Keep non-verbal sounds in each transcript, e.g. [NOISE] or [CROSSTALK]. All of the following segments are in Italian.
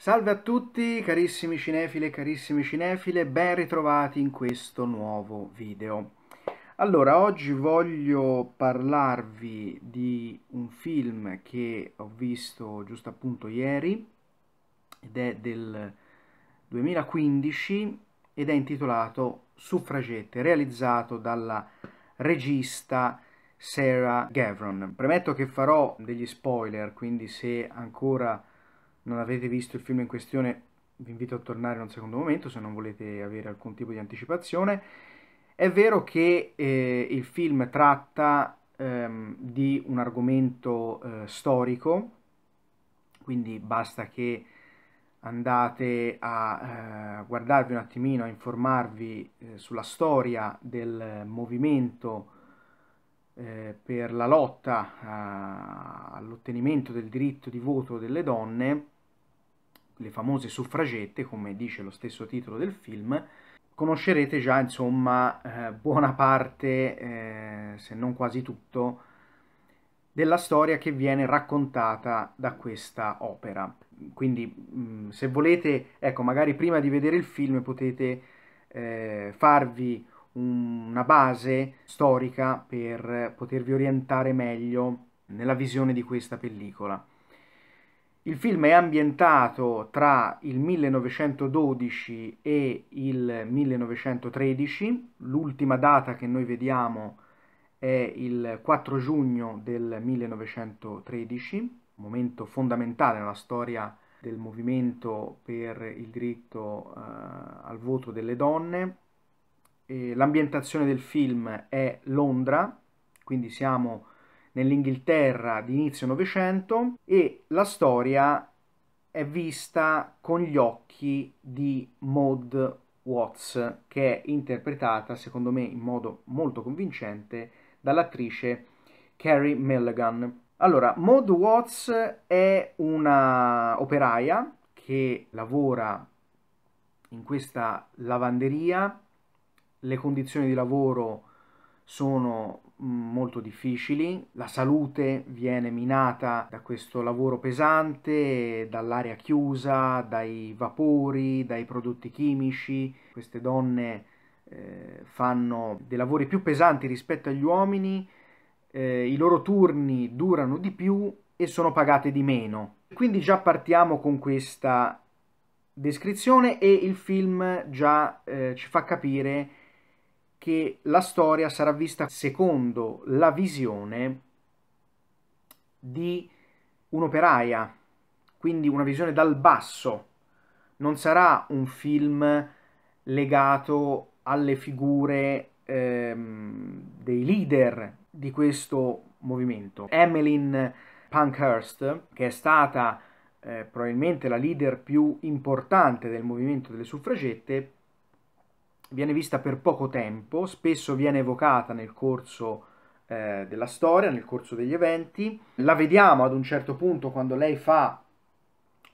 Salve a tutti carissimi cinefile e carissime cinefile, ben ritrovati in questo nuovo video. Allora, oggi voglio parlarvi di un film che ho visto giusto appunto ieri ed è del 2015 ed è intitolato Suffragette, realizzato dalla regista Sarah Gavron. Premetto che farò degli spoiler, quindi se ancora non avete visto il film in questione, vi invito a tornare in un secondo momento se non volete avere alcun tipo di anticipazione. È vero che eh, il film tratta ehm, di un argomento eh, storico, quindi basta che andate a eh, guardarvi un attimino, a informarvi eh, sulla storia del movimento eh, per la lotta all'ottenimento del diritto di voto delle donne le famose suffragette, come dice lo stesso titolo del film, conoscerete già insomma eh, buona parte, eh, se non quasi tutto, della storia che viene raccontata da questa opera. Quindi mm, se volete, ecco, magari prima di vedere il film potete eh, farvi un, una base storica per potervi orientare meglio nella visione di questa pellicola. Il film è ambientato tra il 1912 e il 1913, l'ultima data che noi vediamo è il 4 giugno del 1913, momento fondamentale nella storia del movimento per il diritto eh, al voto delle donne. l'ambientazione del film è Londra, quindi siamo nell'Inghilterra di inizio Novecento e la storia è vista con gli occhi di Maud Watts, che è interpretata, secondo me, in modo molto convincente dall'attrice Carrie Milligan. Allora, Maud Watts è una operaia che lavora in questa lavanderia, le condizioni di lavoro sono sono mm, molto difficili, la salute viene minata da questo lavoro pesante, dall'aria chiusa, dai vapori, dai prodotti chimici, queste donne eh, fanno dei lavori più pesanti rispetto agli uomini, eh, i loro turni durano di più e sono pagate di meno. Quindi già partiamo con questa descrizione e il film già eh, ci fa capire che la storia sarà vista secondo la visione di un'operaia, quindi una visione dal basso. Non sarà un film legato alle figure ehm, dei leader di questo movimento. Emmeline Pankhurst, che è stata eh, probabilmente la leader più importante del movimento delle suffragette, viene vista per poco tempo, spesso viene evocata nel corso eh, della storia, nel corso degli eventi. La vediamo ad un certo punto quando lei fa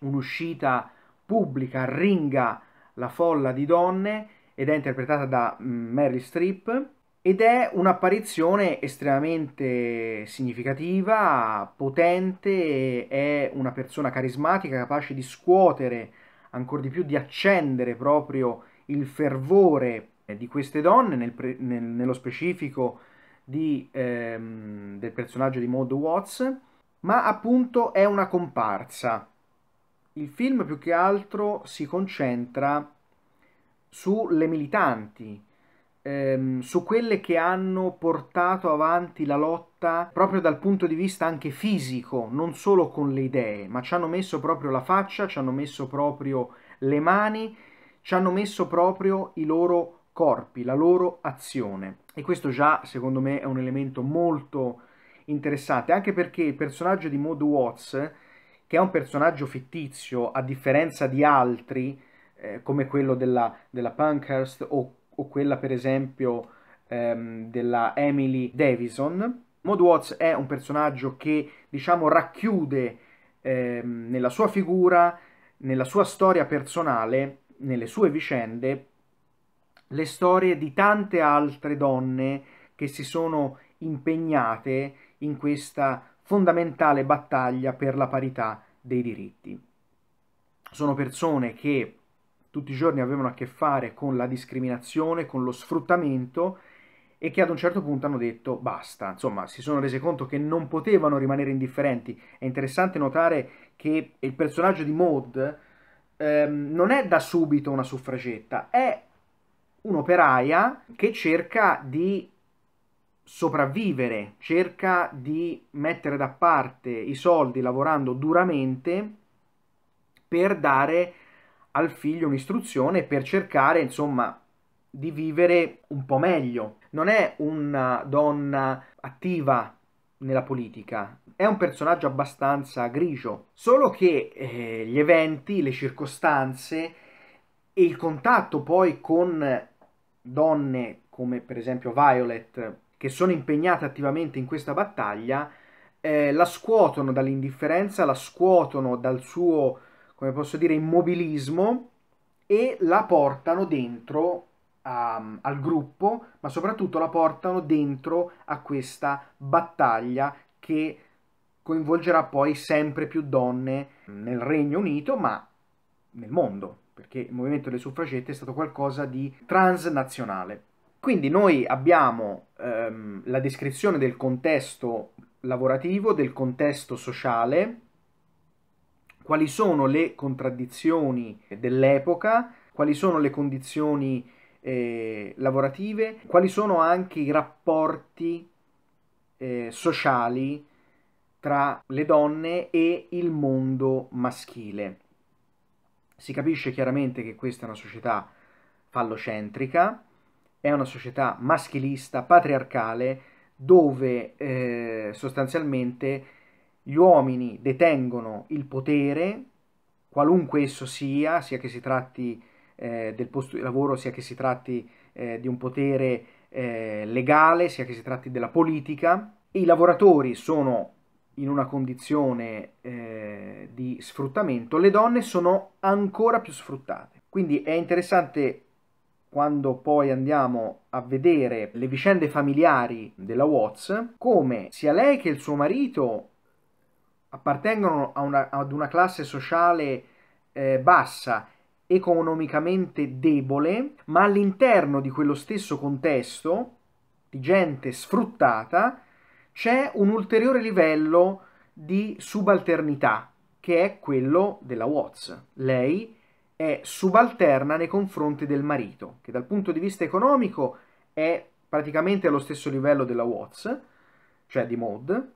un'uscita pubblica, arringa la folla di donne ed è interpretata da mm, Meryl Streep ed è un'apparizione estremamente significativa, potente, è una persona carismatica capace di scuotere ancora di più, di accendere proprio il fervore di queste donne, nel pre, nel, nello specifico di, ehm, del personaggio di Maud Watts, ma appunto è una comparsa. Il film più che altro si concentra sulle militanti, ehm, su quelle che hanno portato avanti la lotta proprio dal punto di vista anche fisico, non solo con le idee, ma ci hanno messo proprio la faccia, ci hanno messo proprio le mani ci hanno messo proprio i loro corpi, la loro azione. E questo già, secondo me, è un elemento molto interessante, anche perché il personaggio di Maud Watts, che è un personaggio fittizio, a differenza di altri, eh, come quello della, della Pankhurst o, o, quella, per esempio, ehm, della Emily Davison, Maud Watts è un personaggio che, diciamo, racchiude ehm, nella sua figura, nella sua storia personale, nelle sue vicende le storie di tante altre donne che si sono impegnate in questa fondamentale battaglia per la parità dei diritti. Sono persone che tutti i giorni avevano a che fare con la discriminazione, con lo sfruttamento e che ad un certo punto hanno detto basta, insomma si sono rese conto che non potevano rimanere indifferenti. È interessante notare che il personaggio di Maud ehm, non è da subito una suffragetta, è un'operaia che cerca di sopravvivere, cerca di mettere da parte i soldi lavorando duramente per dare al figlio un'istruzione, per cercare insomma di vivere un po' meglio. Non è una donna attiva nella politica. È un personaggio abbastanza grigio, solo che eh, gli eventi, le circostanze e il contatto poi con donne come per esempio Violet, che sono impegnate attivamente in questa battaglia, eh, la scuotono dall'indifferenza, la scuotono dal suo, come posso dire, immobilismo e la portano dentro a, ehm, al gruppo, ma soprattutto la portano dentro a questa battaglia che coinvolgerà poi sempre più donne nel Regno Unito, ma nel mondo, perché il movimento delle suffragette è stato qualcosa di transnazionale. Quindi noi abbiamo ehm, la descrizione del contesto lavorativo, del contesto sociale, quali sono le contraddizioni dell'epoca, quali sono le condizioni eh, lavorative, quali sono anche i rapporti eh, sociali tra le donne e il mondo maschile. Si capisce chiaramente che questa è una società fallocentrica, è una società maschilista, patriarcale, dove eh, sostanzialmente gli uomini detengono il potere, qualunque esso sia, sia che si tratti di eh, del posto di lavoro, sia che si tratti eh, di un potere eh, legale, sia che si tratti della politica. I lavoratori sono in una condizione eh, di sfruttamento, le donne sono ancora più sfruttate. Quindi è interessante quando poi andiamo a vedere le vicende familiari della Watts, come sia lei che il suo marito appartengono a una, ad una classe sociale eh, bassa economicamente debole, ma all'interno di quello stesso contesto di gente sfruttata c'è un ulteriore livello di subalternità, che è quello della Watts. Lei è subalterna nei confronti del marito, che dal punto di vista economico è praticamente allo stesso livello della Watts, cioè di Maud,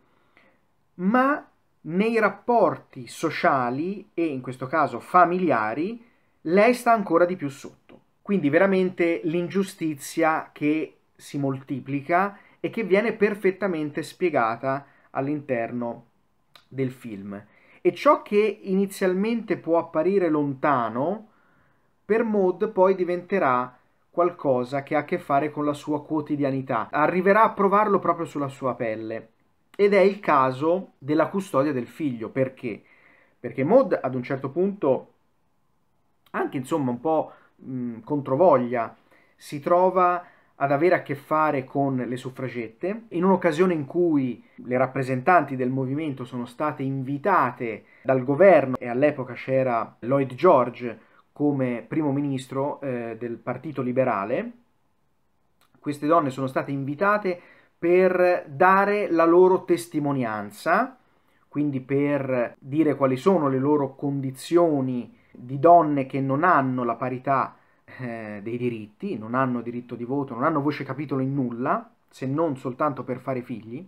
ma nei rapporti sociali e in questo caso familiari lei sta ancora di più sotto. Quindi veramente l'ingiustizia che si moltiplica e che viene perfettamente spiegata all'interno del film. E ciò che inizialmente può apparire lontano, per Maud poi diventerà qualcosa che ha a che fare con la sua quotidianità. Arriverà a provarlo proprio sulla sua pelle. Ed è il caso della custodia del figlio. Perché? Perché Maud ad un certo punto anche insomma un po' mh, controvoglia, si trova ad avere a che fare con le suffragette, in un'occasione in cui le rappresentanti del movimento sono state invitate dal governo e all'epoca c'era Lloyd George come primo ministro eh, del Partito Liberale, queste donne sono state invitate per dare la loro testimonianza, quindi per dire quali sono le loro condizioni di donne che non hanno la parità eh, dei diritti, non hanno diritto di voto, non hanno voce capitolo in nulla, se non soltanto per fare figli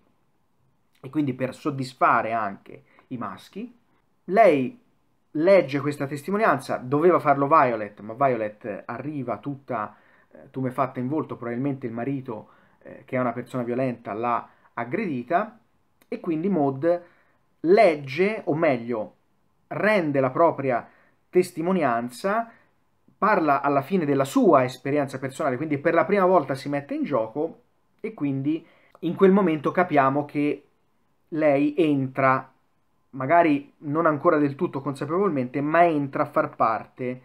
e quindi per soddisfare anche i maschi. Lei legge questa testimonianza, doveva farlo Violet, ma Violet arriva tutta eh, tumefatta in volto, probabilmente il marito, eh, che è una persona violenta, l'ha aggredita e quindi Maud legge, o meglio, rende la propria testimonianza, parla alla fine della sua esperienza personale, quindi per la prima volta si mette in gioco e quindi in quel momento capiamo che lei entra, magari non ancora del tutto consapevolmente, ma entra a far parte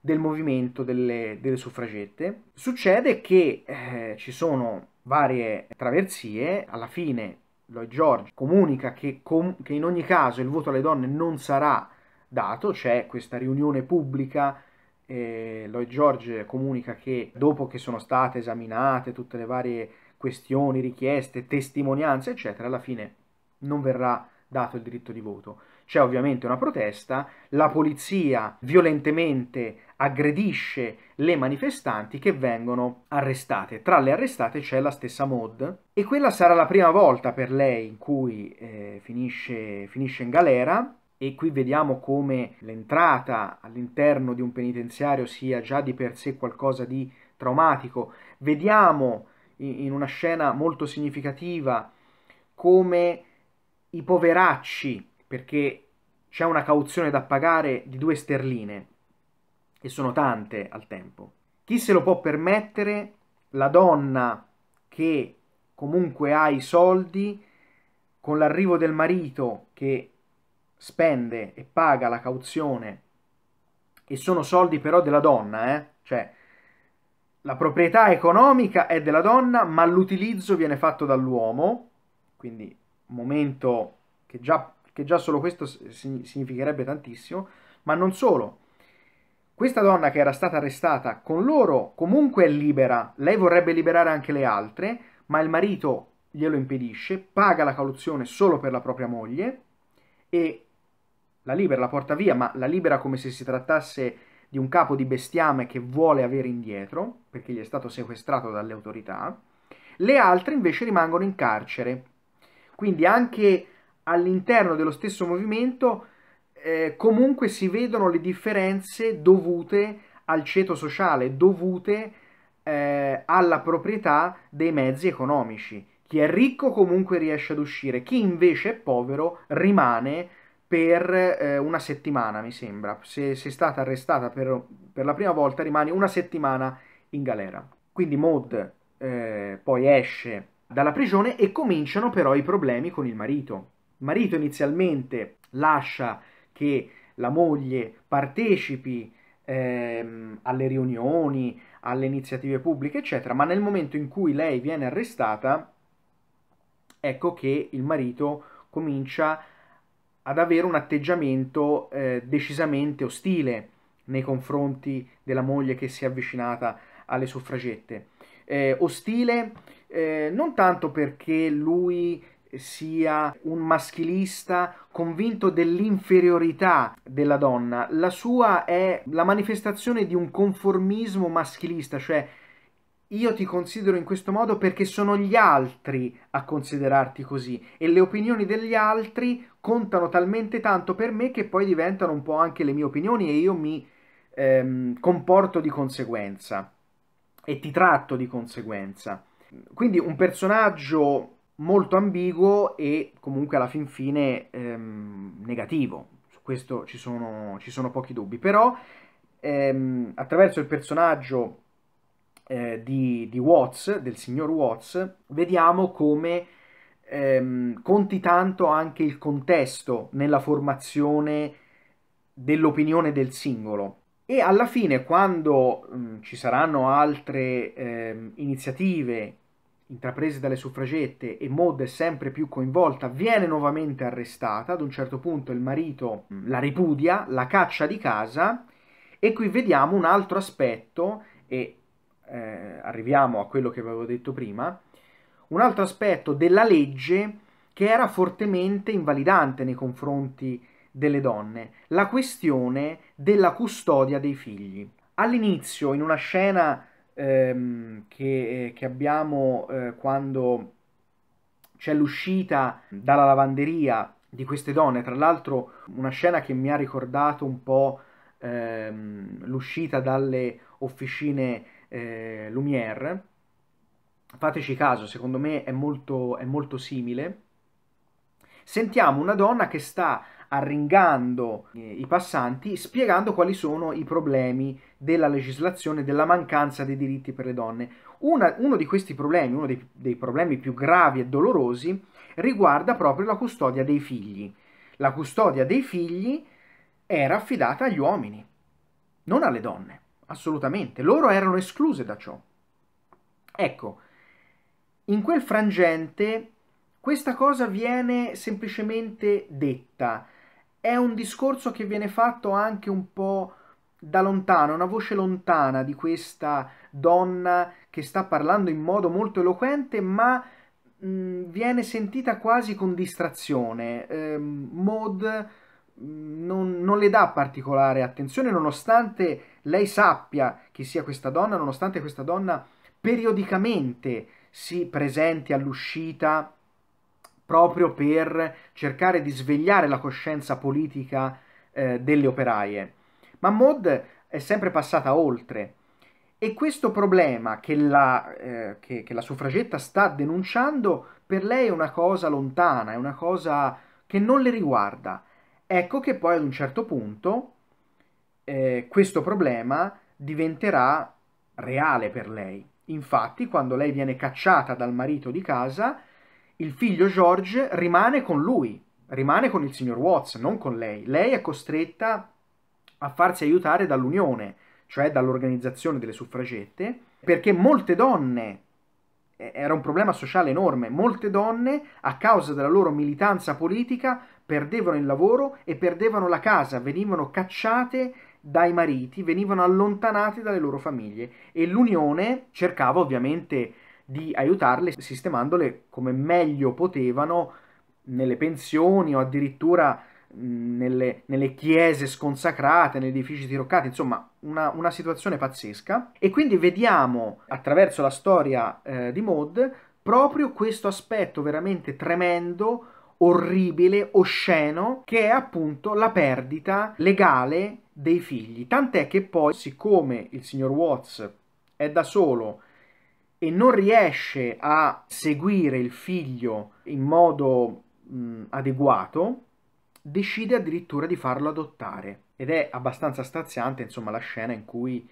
del movimento delle, delle suffragette. Succede che eh, ci sono varie traversie, alla fine Lloyd George comunica che, com che in ogni caso il voto alle donne non sarà dato, c'è questa riunione pubblica, eh, Lloyd George comunica che dopo che sono state esaminate tutte le varie questioni, richieste, testimonianze, eccetera, alla fine non verrà dato il diritto di voto. C'è ovviamente una protesta, la polizia violentemente aggredisce le manifestanti che vengono arrestate. Tra le arrestate c'è la stessa Maud e quella sarà la prima volta per lei in cui eh, finisce, finisce in galera e qui vediamo come l'entrata all'interno di un penitenziario sia già di per sé qualcosa di traumatico. Vediamo in una scena molto significativa come i poveracci, perché c'è una cauzione da pagare di due sterline, e sono tante al tempo. Chi se lo può permettere? La donna che comunque ha i soldi, con l'arrivo del marito che spende e paga la cauzione e sono soldi però della donna, eh? cioè la proprietà economica è della donna ma l'utilizzo viene fatto dall'uomo, quindi momento che già, che già solo questo significherebbe tantissimo, ma non solo. Questa donna che era stata arrestata con loro comunque è libera, lei vorrebbe liberare anche le altre, ma il marito glielo impedisce, paga la cauzione solo per la propria moglie e la libera, la porta via, ma la libera come se si trattasse di un capo di bestiame che vuole avere indietro, perché gli è stato sequestrato dalle autorità, le altre invece rimangono in carcere. Quindi anche all'interno dello stesso movimento eh, comunque si vedono le differenze dovute al ceto sociale, dovute eh, alla proprietà dei mezzi economici. Chi è ricco comunque riesce ad uscire, chi invece è povero rimane per eh, una settimana, mi sembra. Se sei stata arrestata per, per, la prima volta rimani una settimana in galera. Quindi Maud eh, poi esce dalla prigione e cominciano però i problemi con il marito. Il marito inizialmente lascia che la moglie partecipi ehm, alle riunioni, alle iniziative pubbliche, eccetera, ma nel momento in cui lei viene arrestata, ecco che il marito comincia a ad avere un atteggiamento eh, decisamente ostile nei confronti della moglie che si è avvicinata alle suffragette. Eh, ostile eh, non tanto perché lui sia un maschilista convinto dell'inferiorità della donna, la sua è la manifestazione di un conformismo maschilista, cioè io ti considero in questo modo perché sono gli altri a considerarti così e le opinioni degli altri contano talmente tanto per me che poi diventano un po' anche le mie opinioni e io mi ehm, comporto di conseguenza e ti tratto di conseguenza. Quindi un personaggio molto ambiguo e comunque alla fin fine ehm, negativo, su questo ci sono, ci sono pochi dubbi, però ehm, attraverso il personaggio eh, di, di, Watts, del signor Watts, vediamo come ehm, conti tanto anche il contesto nella formazione dell'opinione del singolo. E alla fine, quando mh, mm, ci saranno altre ehm, iniziative intraprese dalle suffragette e Maud è sempre più coinvolta, viene nuovamente arrestata, ad un certo punto il marito mm, la ripudia, la caccia di casa e qui vediamo un altro aspetto e eh, arriviamo a quello che avevo detto prima, un altro aspetto della legge che era fortemente invalidante nei confronti delle donne, la questione della custodia dei figli. All'inizio, in una scena ehm, che, che, abbiamo eh, quando c'è l'uscita dalla lavanderia di queste donne, tra l'altro una scena che mi ha ricordato un po' ehm, l'uscita dalle officine eh, Lumière. Fateci caso, secondo me è molto, è molto simile. Sentiamo una donna che sta arringando eh, i passanti spiegando quali sono i problemi della legislazione della mancanza dei diritti per le donne. Una, uno di questi problemi, uno dei, dei, problemi più gravi e dolorosi, riguarda proprio la custodia dei figli. La custodia dei figli era affidata agli uomini, non alle donne assolutamente, loro erano escluse da ciò. Ecco, in quel frangente questa cosa viene semplicemente detta, è un discorso che viene fatto anche un po' da lontano, una voce lontana di questa donna che sta parlando in modo molto eloquente, ma mh, viene sentita quasi con distrazione. Eh, Maud non, non, le dà particolare attenzione, nonostante lei sappia chi sia questa donna, nonostante questa donna periodicamente si presenti all'uscita proprio per cercare di svegliare la coscienza politica eh, delle operaie. Ma Maud è sempre passata oltre e questo problema che la, eh, che, che la suffragetta sta denunciando per lei è una cosa lontana, è una cosa che non le riguarda Ecco che poi ad un certo punto eh, questo problema diventerà reale per lei. Infatti, quando lei viene cacciata dal marito di casa, il figlio George rimane con lui, rimane con il signor Watts, non con lei. Lei è costretta a farsi aiutare dall'Unione, cioè dall'organizzazione delle suffragette, perché molte donne, eh, era un problema sociale enorme, molte donne a causa della loro militanza politica perdevano il lavoro e perdevano la casa, venivano cacciate dai mariti, venivano allontanate dalle loro famiglie e l'Unione cercava ovviamente di aiutarle sistemandole come meglio potevano nelle pensioni o addirittura nelle, nelle, chiese sconsacrate, negli edifici tiroccati, insomma una, una, situazione pazzesca. E quindi vediamo attraverso la storia eh, di Maud proprio questo aspetto veramente tremendo orribile, osceno, che è appunto la perdita legale dei figli. Tant'è che poi, siccome il signor Watts è da solo e non riesce a seguire il figlio in modo mh, adeguato, decide addirittura di farlo adottare. Ed è abbastanza straziante, insomma, la scena in cui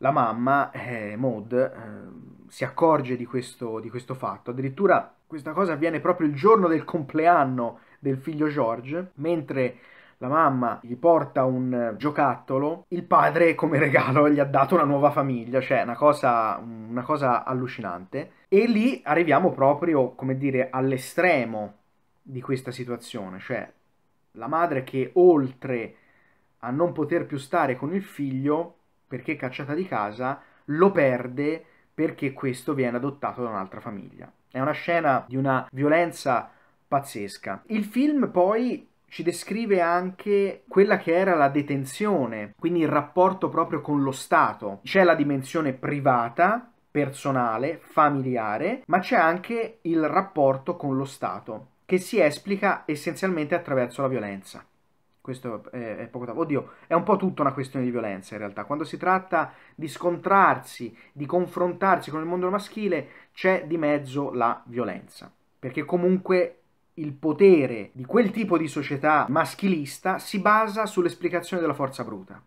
la mamma, eh, Maud, eh, si accorge di questo, di questo fatto. Addirittura questa cosa avviene proprio il giorno del compleanno del figlio George, mentre la mamma gli porta un eh, giocattolo, il padre [LAUGHS] come regalo gli ha dato una nuova famiglia, cioè una cosa, una cosa allucinante. E lì arriviamo proprio, come dire, all'estremo di questa situazione, cioè la madre che oltre a non poter più stare con il figlio perché è cacciata di casa, lo perde perché questo viene adottato da un'altra famiglia. È una scena di una violenza pazzesca. Il film poi ci descrive anche quella che era la detenzione, quindi il rapporto proprio con lo Stato. C'è la dimensione privata, personale, familiare, ma c'è anche il rapporto con lo Stato, che si esplica essenzialmente attraverso la violenza questo è, è poco da... Oddio, è un po' tutta una questione di violenza in realtà. Quando si tratta di scontrarsi, di confrontarsi con il mondo maschile, c'è di mezzo la violenza. Perché comunque il potere di quel tipo di società maschilista si basa sull'esplicazione della forza bruta.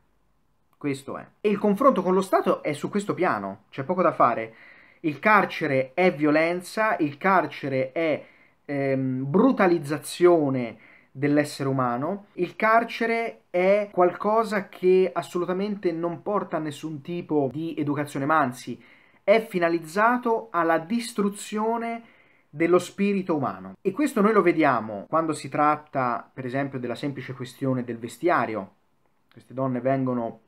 Questo è. E il confronto con lo Stato è su questo piano, c'è poco da fare. Il carcere è violenza, il carcere è ehm, brutalizzazione dell'essere umano. Il carcere è qualcosa che assolutamente non porta a nessun tipo di educazione, ma anzi è finalizzato alla distruzione dello spirito umano. E questo noi lo vediamo quando si tratta, per esempio, della semplice questione del vestiario. Queste donne vengono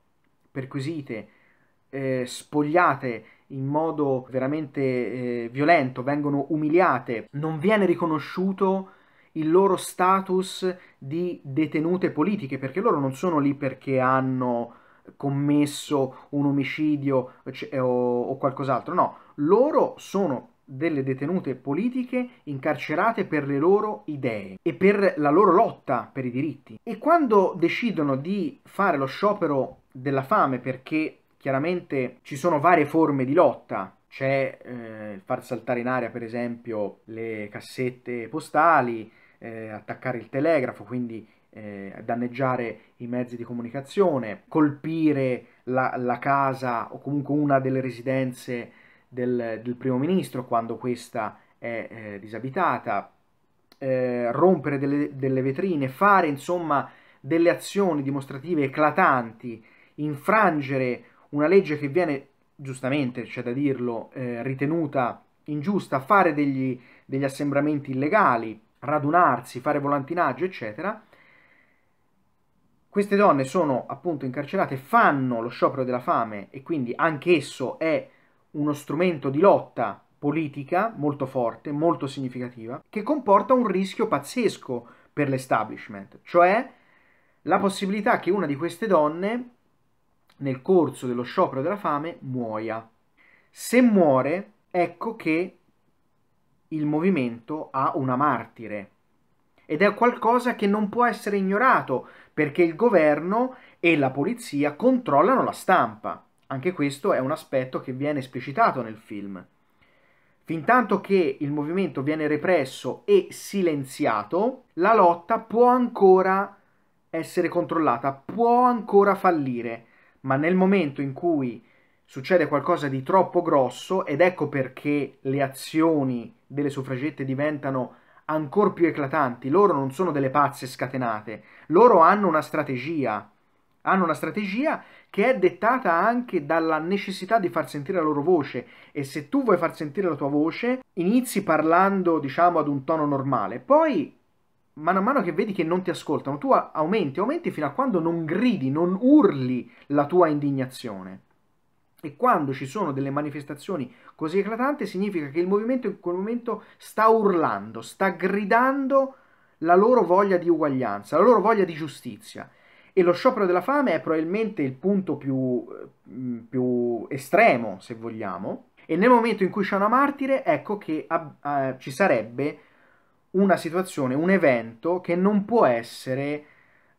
perquisite, eh, spogliate in modo veramente eh, violento, vengono umiliate, non viene riconosciuto il loro status di detenute politiche, perché loro non sono lì perché hanno commesso un omicidio cioè, o, qualcos'altro, no, loro sono delle detenute politiche incarcerate per le loro idee e per la loro lotta per i diritti. E quando decidono di fare lo sciopero della fame, perché chiaramente ci sono varie forme di lotta, c'è eh, far saltare in aria per esempio le cassette postali, eh, attaccare il telegrafo, quindi eh, danneggiare i mezzi di comunicazione, colpire la, la casa o comunque una delle residenze del, del primo ministro quando questa è eh, disabitata, eh, rompere delle, delle vetrine, fare insomma delle azioni dimostrative eclatanti, infrangere una legge che viene giustamente c'è da dirlo, eh, ritenuta ingiusta, fare degli, degli assembramenti illegali, radunarsi, fare volantinaggio, eccetera. Queste donne sono appunto incarcerate, fanno lo sciopero della fame e quindi anch'esso è uno strumento di lotta politica molto forte, molto significativa, che comporta un rischio pazzesco per l'establishment, cioè la possibilità che una di queste donne nel corso dello sciopero della fame muoia. Se muore, ecco che il movimento ha una martire ed è qualcosa che non può essere ignorato perché il governo e la polizia controllano la stampa. Anche questo è un aspetto che viene esplicitato nel film. Fintanto che il movimento viene represso e silenziato, la lotta può ancora essere controllata, può ancora fallire ma nel momento in cui succede qualcosa di troppo grosso ed ecco perché le azioni delle suffragette diventano ancora più eclatanti. Loro non sono delle pazze scatenate, loro hanno una strategia, hanno una strategia che è dettata anche dalla necessità di far sentire la loro voce e se tu vuoi far sentire la tua voce inizi parlando diciamo ad un tono normale, poi mano a mano che vedi che non ti ascoltano, tu aumenti, aumenti fino a quando non gridi, non urli la tua indignazione. E quando ci sono delle manifestazioni così eclatanti, significa che il movimento in quel momento sta urlando, sta gridando la loro voglia di uguaglianza, la loro voglia di giustizia. E lo sciopero della fame è probabilmente il punto più, mm, più estremo, se vogliamo. E nel momento in cui c'è una martire, ecco che eh, ci sarebbe una situazione, un evento che non può essere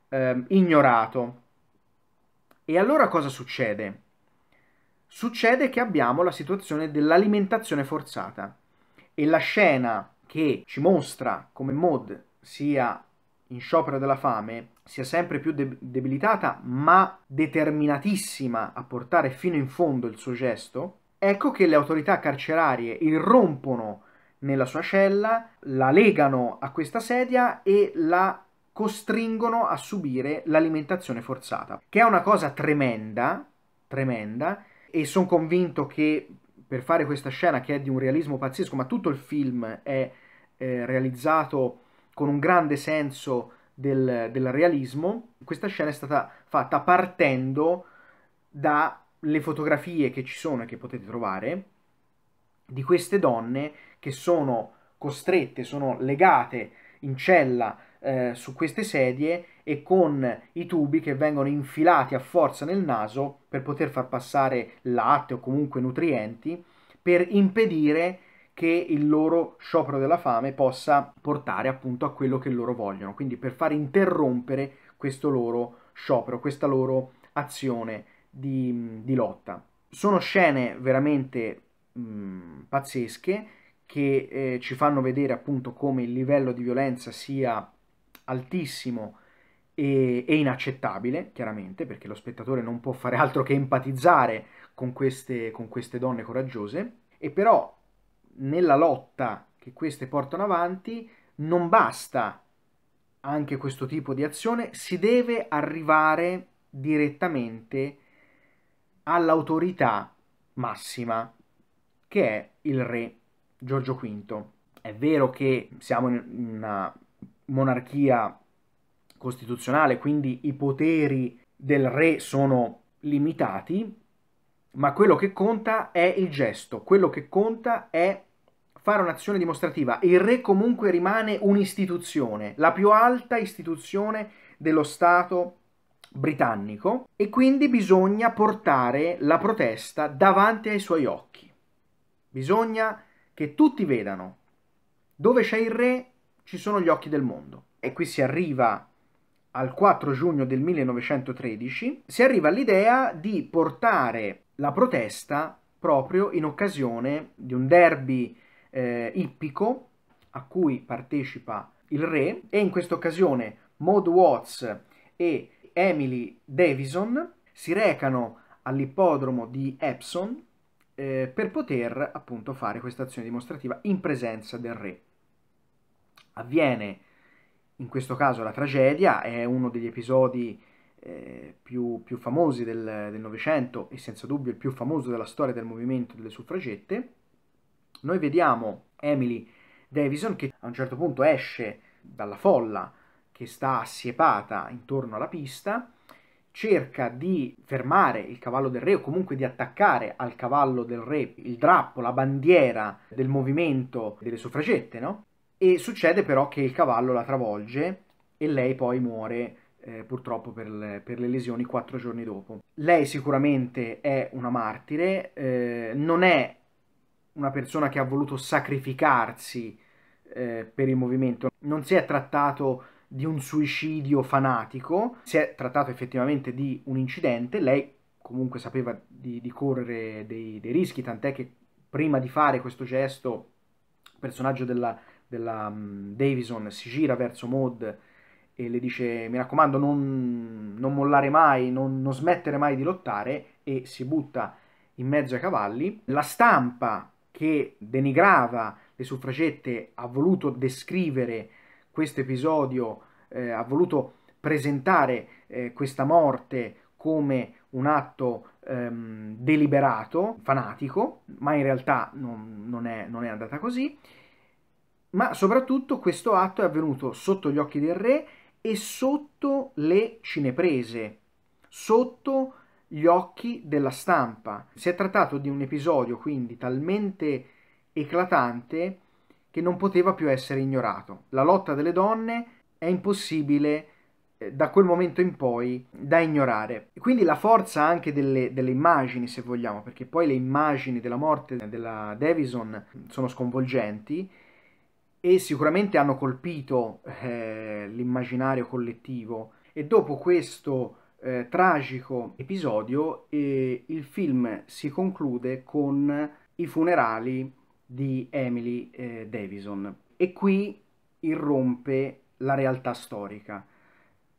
eh, ignorato. E allora cosa succede? Succede che abbiamo la situazione dell'alimentazione forzata e la scena che ci mostra come Mod sia in sciopero della fame sia sempre più deb debilitata ma determinatissima a portare fino in fondo il suo gesto, ecco che le autorità carcerarie irrompono nella sua cella, la legano a questa sedia e la costringono a subire l'alimentazione forzata, che è una cosa tremenda, tremenda, e sono convinto che per fare questa scena che è di un realismo pazzesco, ma tutto il film è eh, realizzato con un grande senso del, del realismo, questa scena è stata fatta partendo dalle fotografie che ci sono e che potete trovare di queste donne che sono costrette, sono legate in cella eh, su queste sedie e con i tubi che vengono infilati a forza nel naso per poter far passare latte o comunque nutrienti per impedire che il loro sciopero della fame possa portare appunto a quello che loro vogliono, quindi per far interrompere questo loro sciopero, questa loro azione di, di lotta. Sono scene veramente mh, mm, pazzesche che eh, ci fanno vedere appunto come il livello di violenza sia altissimo e, e, inaccettabile, chiaramente, perché lo spettatore non può fare altro che empatizzare con queste, con queste donne coraggiose, e però nella lotta che queste portano avanti non basta anche questo tipo di azione, si deve arrivare direttamente all'autorità massima, che è il re Giorgio V. È vero che siamo in una monarchia costituzionale, quindi i poteri del re sono limitati, ma quello che conta è il gesto, quello che conta è fare un'azione dimostrativa. Il re comunque rimane un'istituzione, la più alta istituzione dello Stato britannico e quindi bisogna portare la protesta davanti ai suoi occhi. Bisogna che tutti vedano. Dove c'è il re ci sono gli occhi del mondo. E qui si arriva al 4 giugno del 1913, si arriva all'idea di portare la protesta proprio in occasione di un derby eh, ippico a cui partecipa il re e in questa occasione Maud Watts e Emily Davison si recano all'ippodromo di Epsom eh, per poter appunto fare questa azione dimostrativa in presenza del re. Avviene in questo caso la tragedia, è uno degli episodi eh, più, più, famosi del Novecento e senza dubbio il più famoso della storia del movimento delle suffragette. Noi vediamo Emily Davison che a un certo punto esce dalla folla che sta assiepata intorno alla pista cerca di fermare il cavallo del re o comunque di attaccare al cavallo del re il drappo, la bandiera del movimento delle suffragette, no? E succede però che il cavallo la travolge e lei poi muore eh, purtroppo per le, per le, lesioni quattro giorni dopo. Lei sicuramente è una martire, eh, non è una persona che ha voluto sacrificarsi eh, per il movimento, non si è trattato di un suicidio fanatico, si è trattato effettivamente di un incidente, lei comunque sapeva di, di correre dei, dei, rischi, tant'è che prima di fare questo gesto il personaggio della, della um, Davison si gira verso Maud e le dice mi raccomando non, non mollare mai, non, non smettere mai di lottare e si butta in mezzo ai cavalli. La stampa che denigrava le suffragette ha voluto descrivere questo episodio eh, ha voluto presentare eh, questa morte come un atto ehm, deliberato, fanatico, ma in realtà non, non, è, non è andata così, ma soprattutto questo atto è avvenuto sotto gli occhi del re e sotto le cineprese, sotto gli occhi della stampa. Si è trattato di un episodio quindi talmente eclatante che non poteva più essere ignorato. La lotta delle donne è impossibile eh, da quel momento in poi da ignorare. quindi la forza anche delle, delle, immagini, se vogliamo, perché poi le immagini della morte della Davison sono sconvolgenti e sicuramente hanno colpito eh, l'immaginario collettivo. E dopo questo eh, tragico episodio eh, il film si conclude con i funerali di Emily eh, Davison. E qui irrompe la realtà storica.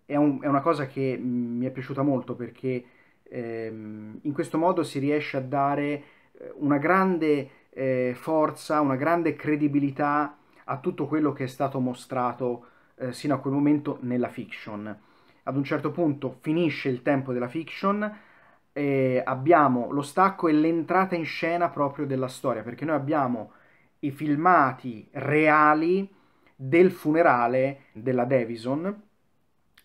È, un, è una cosa che mi è piaciuta molto perché ehm, in questo modo si riesce a dare eh, una grande eh, forza, una grande credibilità a tutto quello che è stato mostrato eh, sino a quel momento nella fiction. Ad un certo punto finisce il tempo della fiction, eh, abbiamo lo stacco e l'entrata in scena proprio della storia, perché noi abbiamo i filmati reali del funerale della Davison,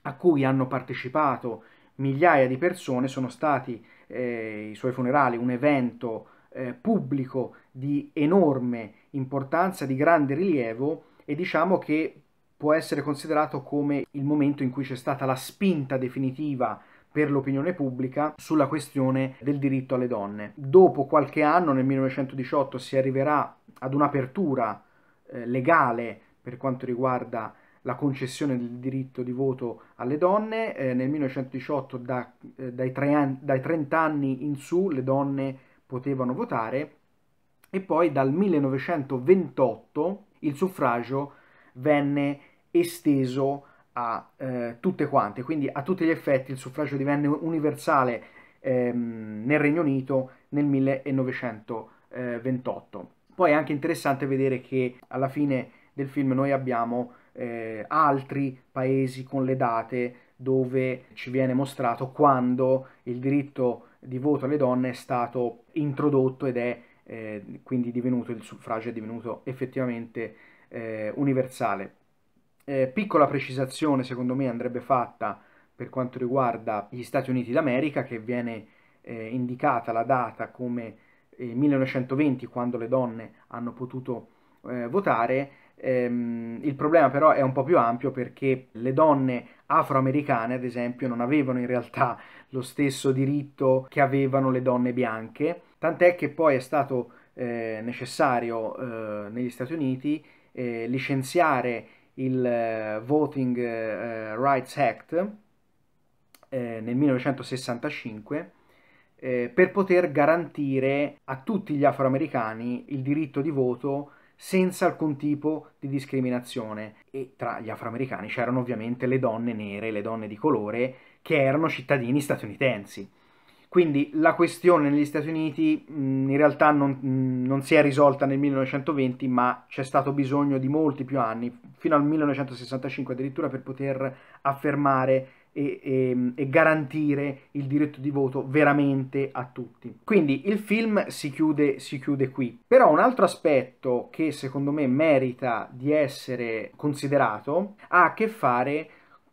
a cui hanno partecipato migliaia di persone, sono stati eh, i suoi funerali un evento eh, pubblico di enorme importanza, di grande rilievo e diciamo che può essere considerato come il momento in cui c'è stata la spinta definitiva per l'opinione pubblica sulla questione del diritto alle donne. Dopo qualche anno, nel 1918, si arriverà ad un'apertura eh, legale per quanto riguarda la concessione del diritto di voto alle donne. Eh, nel 1918 da, eh, dai, an- dai 30 anni in su le donne potevano votare e poi dal 1928 il suffragio venne esteso a eh, tutte quante, quindi a tutti gli effetti il suffragio divenne universale ehm, nel Regno Unito nel 1928. Poi è anche interessante vedere che alla fine del film noi abbiamo eh, altri paesi con le date dove ci viene mostrato quando il diritto di voto alle donne è stato introdotto ed è eh, quindi divenuto il suffragio è divenuto effettivamente eh, universale. Eh, piccola precisazione secondo me andrebbe fatta per quanto riguarda gli Stati Uniti d'America che viene eh, indicata la data come eh, 1920 quando le donne hanno potuto eh, votare. Ehm, il problema però è un po' più ampio perché le donne afroamericane ad esempio non avevano in realtà [LAUGHS] lo stesso diritto che avevano le donne bianche, tant'è che poi è stato eh, necessario eh, negli Stati Uniti licenziare il eh, Voting eh, eh, Rights Act nel 1965 per poter garantire a tutti gli afroamericani il diritto di voto senza alcun tipo di discriminazione. E tra gli afroamericani c'erano ovviamente le donne nere, le donne di colore, che erano cittadini statunitensi. Quindi la questione negli Stati Uniti in realtà non, non si è risolta nel 1920, ma c'è stato bisogno di molti più anni, fino al 1965 addirittura, per poter affermare e, e, e, garantire il diritto di voto veramente a tutti. Quindi il film si chiude, si chiude qui. Però un altro aspetto che secondo me merita di essere considerato ha a che fare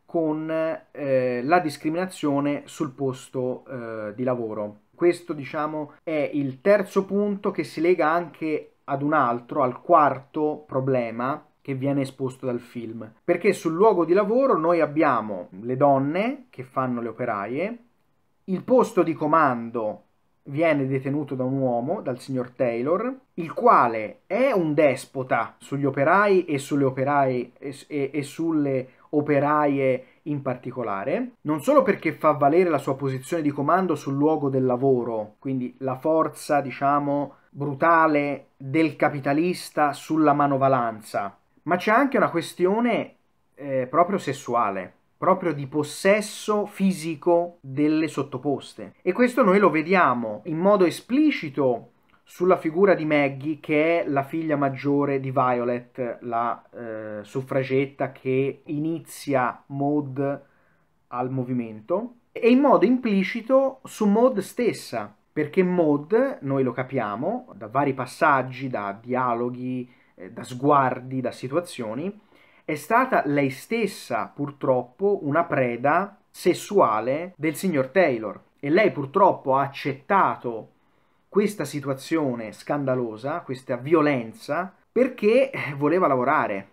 con eh, la discriminazione sul posto eh, di lavoro. Questo diciamo è il terzo punto che si lega anche ad un altro, al quarto problema che viene esposto dal film. Perché sul luogo di lavoro noi abbiamo le donne che fanno le operaie, il posto di comando viene detenuto da un uomo, dal signor Taylor, il quale è un despota sugli operai e sulle operaie e, e, e sulle operaie in particolare, non solo perché fa valere la sua posizione di comando sul luogo del lavoro, quindi la forza, diciamo, brutale del capitalista sulla manovalanza, ma c'è anche una questione eh, proprio sessuale, proprio di possesso fisico delle sottoposte. E questo noi lo vediamo in modo esplicito sulla figura di Maggie, che è la figlia maggiore di Violet, la eh, suffragetta che inizia Maud al movimento, e in modo implicito su Maud stessa, perché Maud, noi lo capiamo, da vari passaggi, da dialoghi, eh, da sguardi, da situazioni, è stata lei stessa, purtroppo, una preda sessuale del signor Taylor. E lei purtroppo ha accettato questa situazione scandalosa, questa violenza, perché eh, voleva lavorare.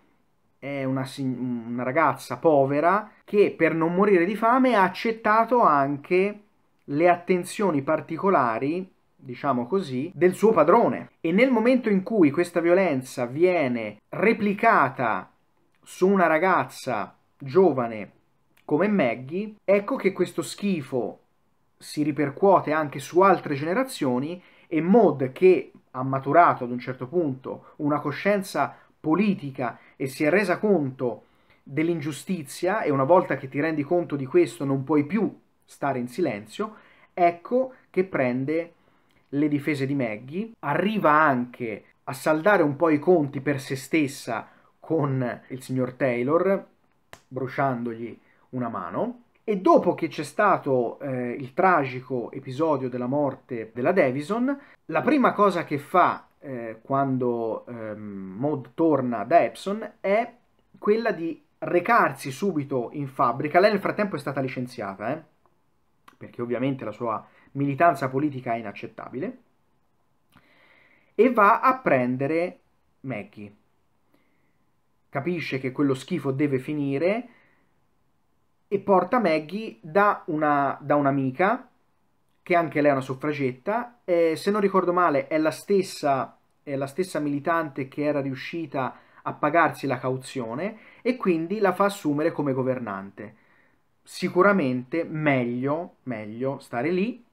È una, una ragazza povera che per non morire di fame ha accettato anche le attenzioni particolari diciamo così, del suo padrone. E nel momento in cui questa violenza viene replicata su una ragazza giovane come Maggie, ecco che questo schifo si ripercuote anche su altre generazioni e Mod che ha maturato ad un certo punto una coscienza politica e si è resa conto dell'ingiustizia e una volta che ti rendi conto di questo non puoi più stare in silenzio, ecco che prende le difese di Maggie, arriva anche a saldare un po' i conti per se stessa con il signor Taylor, bruciandogli una mano, e dopo che c'è stato eh, il tragico episodio della morte della Davison, la prima cosa che fa eh, quando eh, Maud torna da Epson è quella di recarsi subito in fabbrica. Lei nel frattempo è stata licenziata, eh? perché ovviamente la sua militanza politica è inaccettabile, e va a prendere Maggie. Capisce che quello schifo deve finire e porta Maggie da, una, da un'amica, che anche lei è una suffragetta, eh, se non ricordo male è la, stessa, è la stessa militante che era riuscita a pagarsi la cauzione e quindi la fa assumere come governante. Sicuramente meglio, meglio stare lì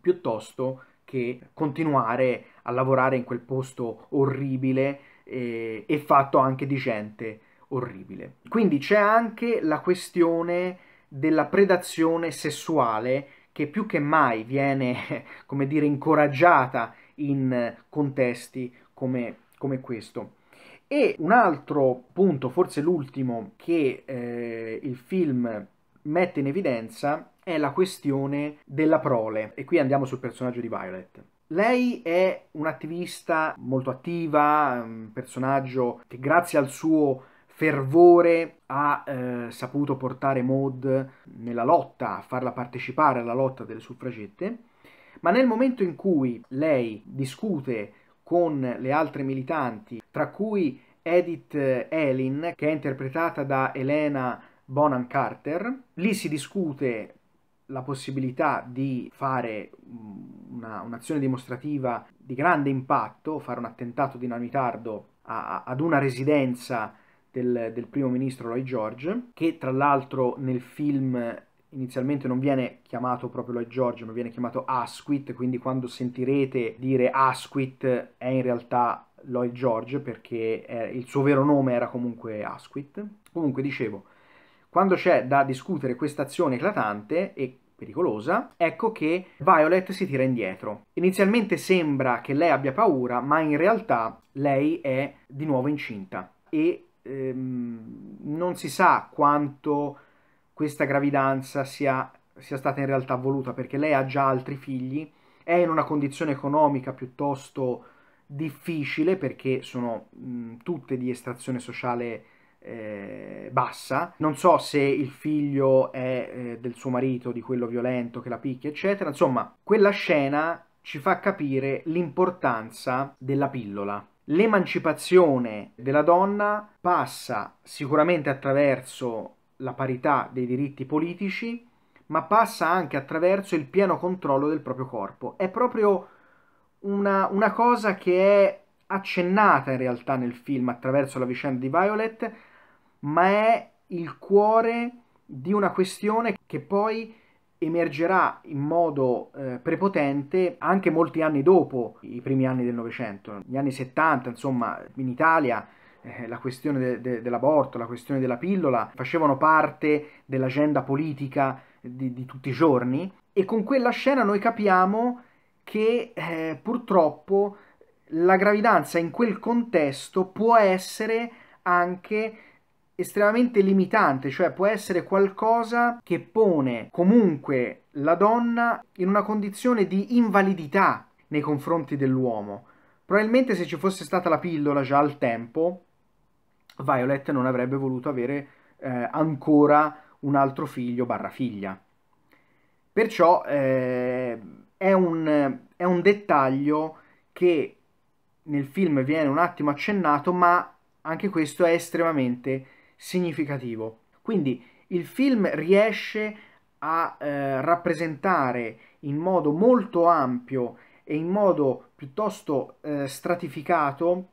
piuttosto che continuare a lavorare in quel posto orribile eh, e fatto anche di gente orribile. Quindi c'è anche la questione della predazione sessuale che più che mai viene, [LAUGHS] come dire, incoraggiata in contesti come, come questo. E un altro punto, forse l'ultimo, che eh, il film mette in evidenza è la questione della prole. E qui andiamo sul personaggio di Violet. Lei è un'attivista molto attiva, un personaggio che grazie al suo fervore ha eh, saputo portare Maud nella lotta, a farla partecipare alla lotta delle suffragette, ma nel momento in cui lei discute con le altre militanti, tra cui Edith eh, Elin, che è interpretata da Elena Bonan Carter, lì si discute la possibilità di fare mm, un'azione dimostrativa di grande impatto, fare un attentato dinamitardo a, a, ad una residenza del, del primo ministro Lloyd George, che tra l'altro nel film inizialmente non viene chiamato proprio Lloyd George, ma viene chiamato Asquith, quindi quando sentirete dire Asquith è in realtà Lloyd George perché è, il suo vero nome era comunque Asquith. Comunque dicevo, quando c'è da discutere questa azione eclatante e pericolosa, ecco che Violet si tira indietro. Inizialmente sembra che lei abbia paura, ma in realtà lei è di nuovo incinta e ehm, non si sa quanto questa gravidanza sia, sia stata in realtà voluta perché lei ha già altri figli, è in una condizione economica piuttosto difficile perché sono mh, mm, tutte di estrazione sociale eh, bassa. Non so se il figlio è eh, del suo marito, di quello violento che la picchia, eccetera. Insomma, quella scena ci fa capire l'importanza della pillola. L'emancipazione della donna passa sicuramente attraverso la parità dei diritti politici, ma passa anche attraverso il pieno controllo del proprio corpo. È proprio una, una cosa che è accennata in realtà nel film attraverso la vicenda di Violet, ma è il cuore di una questione che poi emergerà in modo eh, prepotente anche molti anni dopo i primi anni del Novecento, negli anni 70, insomma, in Italia eh, la questione de de dell'aborto, la questione della pillola facevano parte dell'agenda politica di, di, tutti i giorni e con quella scena noi capiamo che eh, purtroppo la gravidanza in quel contesto può essere anche estremamente limitante, cioè può essere qualcosa che pone comunque la donna in una condizione di invalidità nei confronti dell'uomo. Probabilmente se ci fosse stata la pillola già al tempo, Violet non avrebbe voluto avere eh, ancora un altro figlio barra figlia. Perciò eh, è, un, è un dettaglio che nel film viene un attimo accennato, ma anche questo è estremamente importante significativo. Quindi il film riesce a eh, rappresentare in modo molto ampio e in modo piuttosto eh, stratificato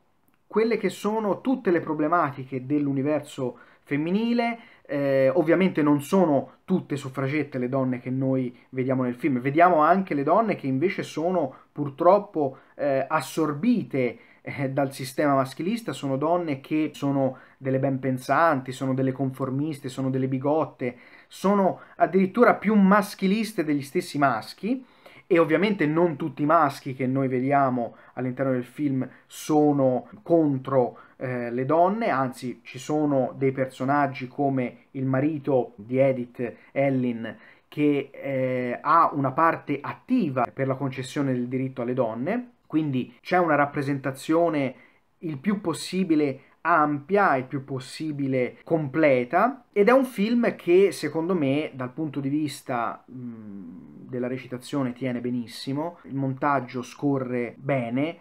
quelle che sono tutte le problematiche dell'universo femminile. Eh, ovviamente non sono tutte suffragette le donne che noi vediamo nel film, vediamo anche le donne che invece sono purtroppo eh, assorbite eh, dal sistema maschilista, sono donne che sono delle ben pensanti, sono delle conformiste, sono delle bigotte, sono addirittura più maschiliste degli stessi maschi e ovviamente non tutti i maschi che noi vediamo all'interno del film sono contro eh, le donne, anzi ci sono dei personaggi come il marito di Edith Ellin che eh, ha una parte attiva per la concessione del diritto alle donne quindi c'è una rappresentazione il più possibile ampia, il più possibile completa ed è un film che secondo me dal punto di vista mh, della recitazione tiene benissimo, il montaggio scorre bene,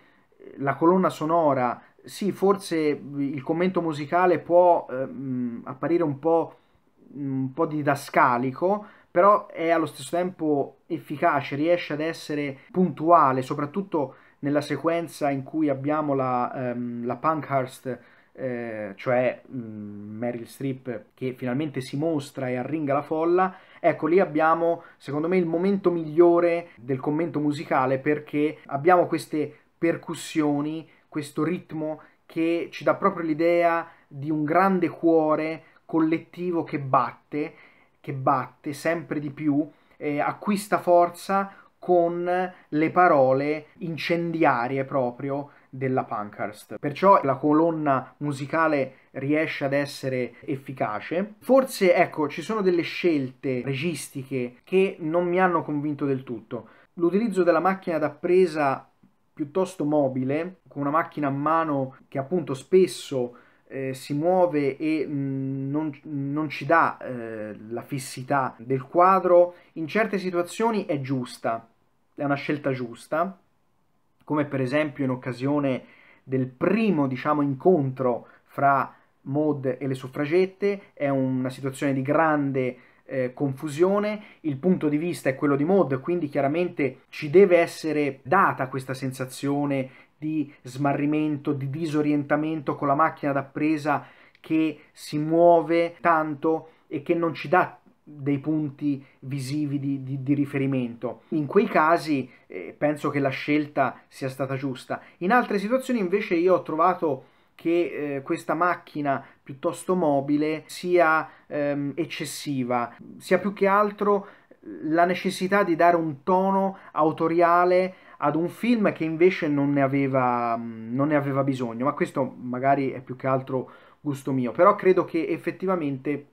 la colonna sonora sì, forse il commento musicale può ehm, apparire un po', un po' didascalico, però è allo stesso tempo efficace, riesce ad essere puntuale, soprattutto nella sequenza in cui abbiamo la, um, la Pankhurst, eh, cioè um, Meryl Streep, che finalmente si mostra e arringa la folla, ecco lì abbiamo secondo me il momento migliore del commento musicale perché abbiamo queste percussioni, questo ritmo che ci dà proprio l'idea di un grande cuore collettivo che batte, che batte sempre di più, eh, acquista forza con le parole incendiarie proprio della Pankhurst. Perciò la colonna musicale riesce ad essere efficace. Forse, ecco, ci sono delle scelte registiche che non mi hanno convinto del tutto. L'utilizzo della macchina d'appresa piuttosto mobile, con una macchina a mano che appunto spesso eh, si muove e mh, mm, non, non, ci dà eh, la fissità del quadro, in certe situazioni è giusta è una scelta giusta, come per esempio in occasione del primo diciamo, incontro fra Mod e le suffragette, è una situazione di grande eh, confusione, il punto di vista è quello di Mod, quindi chiaramente ci deve essere data questa sensazione di smarrimento, di disorientamento con la macchina d'appresa che si muove tanto e che non ci dà dei punti visivi di, di, di riferimento. In quei casi eh, penso che la scelta sia stata giusta. In altre situazioni invece io ho trovato che eh, questa macchina piuttosto mobile sia ehm, eccessiva, sia più che altro eh, la necessità di dare un tono autoriale ad un film che invece non ne aveva, mm, non ne aveva bisogno, ma questo magari è più che altro gusto mio, però credo che effettivamente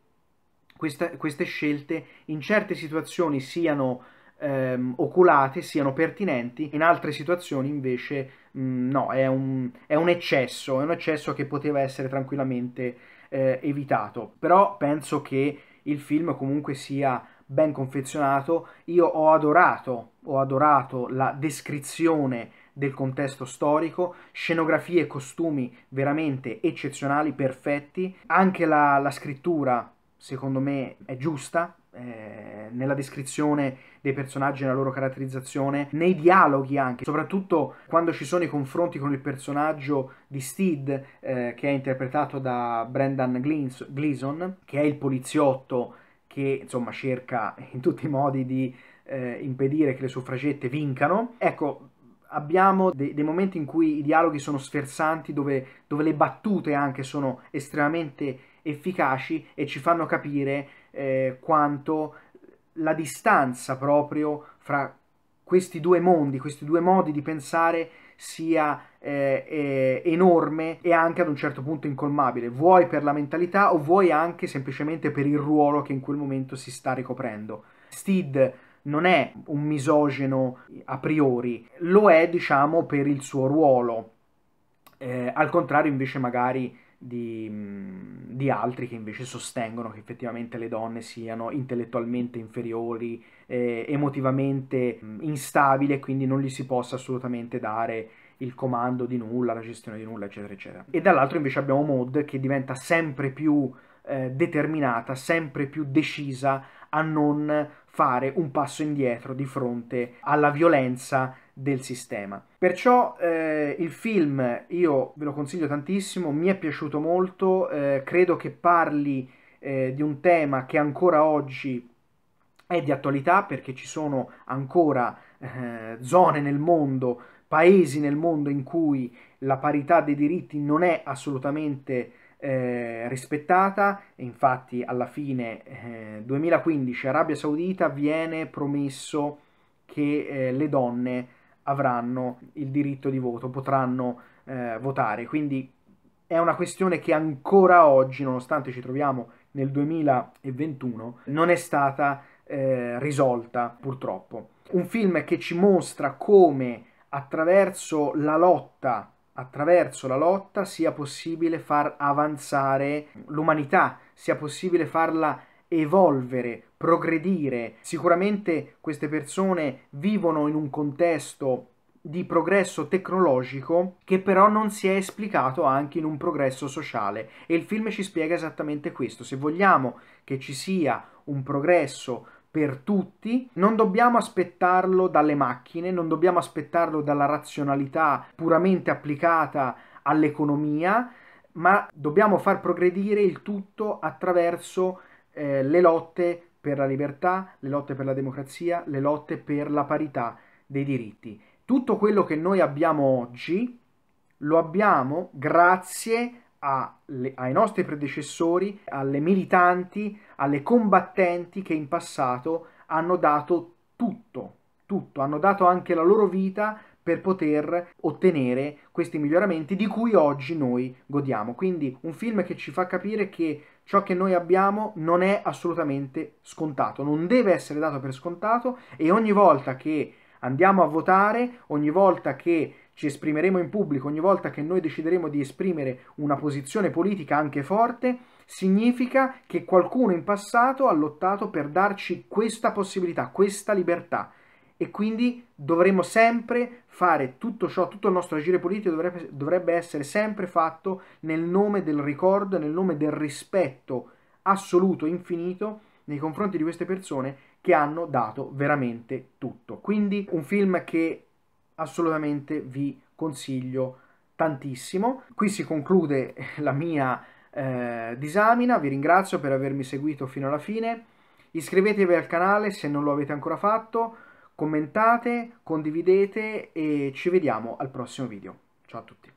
questa, queste scelte in certe situazioni siano ehm, oculate, siano pertinenti, in altre situazioni invece mh, mm, no, è un, è un, eccesso, è un eccesso che poteva essere tranquillamente eh, evitato. Però penso che il film comunque sia ben confezionato, io ho adorato, ho adorato la descrizione del contesto storico, scenografie e costumi veramente eccezionali, perfetti, anche la, la scrittura secondo me è giusta eh, nella descrizione dei personaggi, e nella loro caratterizzazione, nei dialoghi anche, soprattutto quando ci sono i confronti con il personaggio di Steed, eh, che è interpretato da Brendan Gleason, che è il poliziotto che insomma cerca in tutti i modi di eh, impedire che le suffragette vincano. Ecco, abbiamo dei, dei, momenti in cui i dialoghi sono sferzanti, dove, dove le battute anche sono estremamente efficaci e ci fanno capire eh, quanto la distanza proprio fra questi due mondi, questi due modi di pensare sia eh, eh, enorme e anche ad un certo punto incolmabile, vuoi per la mentalità o vuoi anche semplicemente per il ruolo che in quel momento si sta ricoprendo. Steed non è un misogeno a priori, lo è diciamo per il suo ruolo, eh, al contrario invece magari di, di, altri che invece sostengono che effettivamente le donne siano intellettualmente inferiori, eh, emotivamente instabili e quindi non gli si possa assolutamente dare il comando di nulla, la gestione di nulla, eccetera, eccetera. E dall'altro invece abbiamo Mod che diventa sempre più eh, determinata, sempre più decisa a non fare un passo indietro di fronte alla violenza del sistema. Perciò eh, il film io ve lo consiglio tantissimo, mi è piaciuto molto, eh, credo che parli eh, di un tema che ancora oggi è di attualità perché ci sono ancora eh, zone nel mondo, paesi nel mondo in cui la parità dei diritti non è assolutamente eh, rispettata. Infatti, alla fine eh, 2015 Arabia Saudita viene promesso che eh, le donne avranno il diritto di voto, potranno eh, votare. Quindi è una questione che ancora oggi, nonostante ci troviamo nel 2021, non è stata eh, risolta purtroppo. Un film che ci mostra come attraverso la lotta attraverso la lotta sia possibile far avanzare l'umanità, sia possibile farla evolvere, progredire. Sicuramente queste persone vivono in un contesto di progresso tecnologico che però non si è esplicato anche in un progresso sociale e il film ci spiega esattamente questo. Se vogliamo che ci sia un progresso per tutti, non dobbiamo aspettarlo dalle macchine, non dobbiamo aspettarlo dalla razionalità puramente applicata all'economia, ma dobbiamo far progredire il tutto attraverso eh, le lotte per la libertà, le lotte per la democrazia, le lotte per la parità dei diritti. Tutto quello che noi abbiamo oggi lo abbiamo grazie alle, ai nostri predecessori, alle militanti, alle combattenti che in passato hanno dato tutto, tutto, hanno dato anche la loro vita per poter ottenere questi miglioramenti di cui oggi noi godiamo. Quindi un film che ci fa capire che ciò che noi abbiamo non è assolutamente scontato, non deve essere dato per scontato e ogni volta che andiamo a votare, ogni volta che ci esprimeremo in pubblico, ogni volta che noi decideremo di esprimere una posizione politica anche forte, significa che qualcuno in passato ha lottato per darci questa possibilità, questa libertà e quindi dovremo sempre fare tutto ciò, tutto il nostro agire politico dovrebbe, dovrebbe essere sempre fatto nel nome del ricordo, nel nome del rispetto assoluto, infinito nei confronti di queste persone che hanno dato veramente tutto. Quindi un film che assolutamente vi consiglio tantissimo. Qui si conclude la mia eh, disamina, vi ringrazio per avermi seguito fino alla fine. Iscrivetevi al canale se non lo avete ancora fatto commentate, condividete e ci vediamo al prossimo video. Ciao a tutti.